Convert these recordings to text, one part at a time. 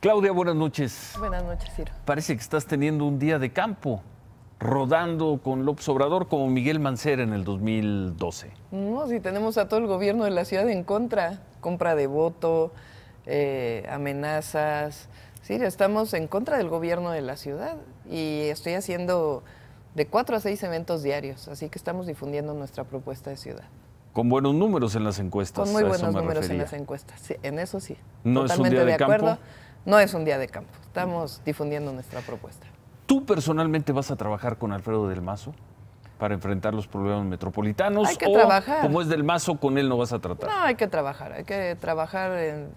Claudia, buenas noches. Buenas noches, Ciro. Parece que estás teniendo un día de campo rodando con López Obrador como Miguel Mancera en el 2012. No, si tenemos a todo el gobierno de la ciudad en contra, compra de voto, eh, amenazas. Sí, estamos en contra del gobierno de la ciudad y estoy haciendo de cuatro a seis eventos diarios, así que estamos difundiendo nuestra propuesta de ciudad. Con buenos números en las encuestas. Con muy buenos números en las encuestas, sí, en eso sí. No Totalmente es un día de, acuerdo. Campo no es un día de campo. Estamos difundiendo nuestra propuesta. ¿Tú personalmente vas a trabajar con Alfredo del Mazo? para enfrentar los problemas metropolitanos. Hay que trabajar. Como es del mazo, con él no vas a tratar. No, hay que trabajar. Hay que trabajar en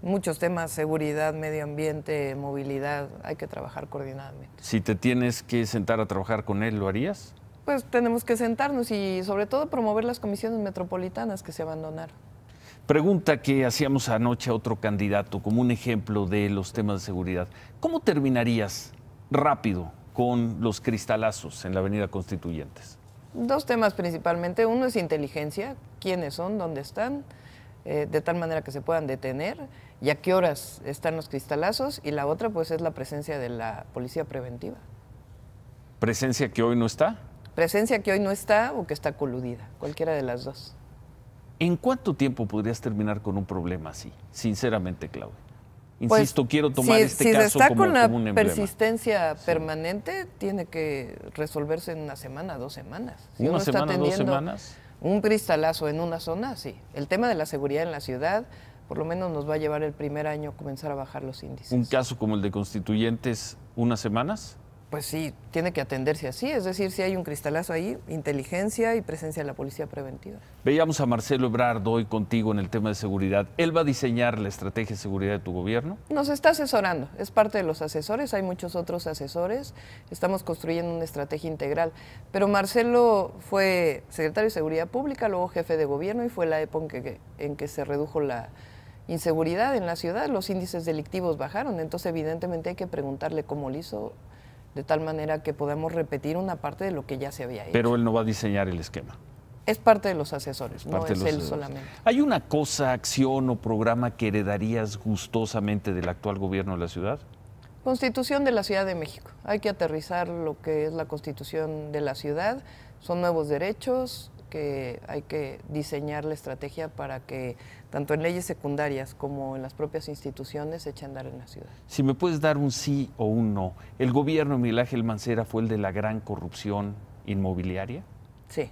muchos temas, seguridad, medio ambiente, movilidad. Hay que trabajar coordinadamente. Si te tienes que sentar a trabajar con él, ¿lo harías? Pues tenemos que sentarnos y sobre todo promover las comisiones metropolitanas que se abandonaron. Pregunta que hacíamos anoche a otro candidato como un ejemplo de los temas de seguridad. ¿Cómo terminarías rápido con los cristalazos en la Avenida Constituyentes? Dos temas principalmente. Uno es inteligencia, quiénes son, dónde están, eh, de tal manera que se puedan detener y a qué horas están los cristalazos. Y la otra pues es la presencia de la policía preventiva. ¿Presencia que hoy no está? Presencia que hoy no está o que está coludida, cualquiera de las dos. ¿En cuánto tiempo podrías terminar con un problema así? Sinceramente, Claudia. Pues, Insisto, quiero tomar este si caso está como, con la persistencia permanente, tiene que resolverse en una semana, dos semanas. ¿Una semana, dos semanas? Un cristalazo en una zona, sí. El tema de la seguridad en la ciudad, por lo menos nos va a llevar el primer año comenzar a bajar los índices. ¿Un caso como el de constituyentes, unas semanas? pues sí, tiene que atenderse así. Es decir, si hay un cristalazo ahí, inteligencia y presencia de la policía preventiva. Veíamos a Marcelo Ebrard hoy contigo en el tema de seguridad. ¿Él va a diseñar la estrategia de seguridad de tu gobierno? Nos está asesorando. Es parte de los asesores. Hay muchos otros asesores. Estamos construyendo una estrategia integral. Pero Marcelo fue secretario de Seguridad Pública, luego jefe de gobierno y fue la época en que, en que se redujo la inseguridad en la ciudad. Los índices delictivos bajaron. Entonces, evidentemente, hay que preguntarle cómo lo hizo de tal manera que podamos repetir una parte de lo que ya se había hecho. Pero él no va a diseñar el esquema. Es parte de los asesores, no es él solamente. ¿Hay una cosa, acción o programa que heredarías gustosamente del actual gobierno de la ciudad? Constitución de la Ciudad de México. Hay que aterrizar lo que es la constitución de la ciudad. Son nuevos derechos, que hay que diseñar la estrategia para que tanto en leyes secundarias como en las propias instituciones se eche a andar en la ciudad. Si me puedes dar un sí o un no, ¿el gobierno de Miguel Ángel Mancera fue el de la gran corrupción inmobiliaria? Sí.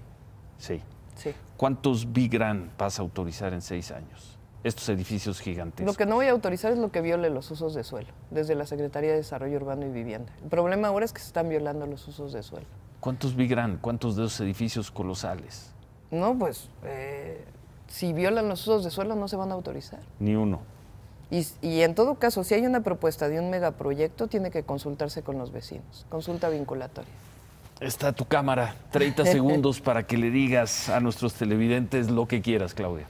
Sí. Sí. ¿Cuántos Bigran vas a autorizar en seis años? estos edificios gigantescos. Lo que no voy a autorizar es lo que viole los usos de suelo, desde la Secretaría de Desarrollo Urbano y Vivienda. El problema ahora es que se están violando los usos de suelo. ¿Cuántos vi cuántos de esos edificios colosales? No, pues eh, si violan los usos de suelo no se van a autorizar. Ni uno. Y, y, en todo caso, si hay una propuesta de un megaproyecto, tiene que consultarse con los vecinos. Consulta vinculatoria. Está tu cámara. 30 segundos para que le digas a nuestros televidentes lo que quieras, Claudia.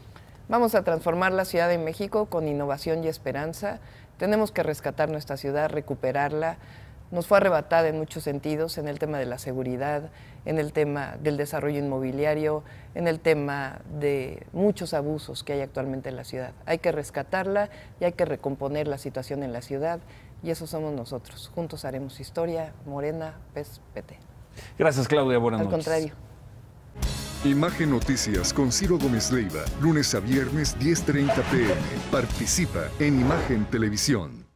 Vamos a transformar la Ciudad de México con innovación y esperanza. Tenemos que rescatar nuestra ciudad, recuperarla nos fue arrebatada en muchos sentidos, en el tema de la seguridad, en el tema del desarrollo inmobiliario, en el tema de muchos abusos que hay actualmente en la ciudad. Hay que rescatarla y hay que recomponer la situación en la ciudad y eso somos nosotros. Juntos haremos historia, Morena, PES, PT. Gracias Claudia, buenas Al noches. Al contrario. Imagen Noticias con Ciro Gómez Leiva, lunes a viernes 10.30 pm. Participa en Imagen Televisión.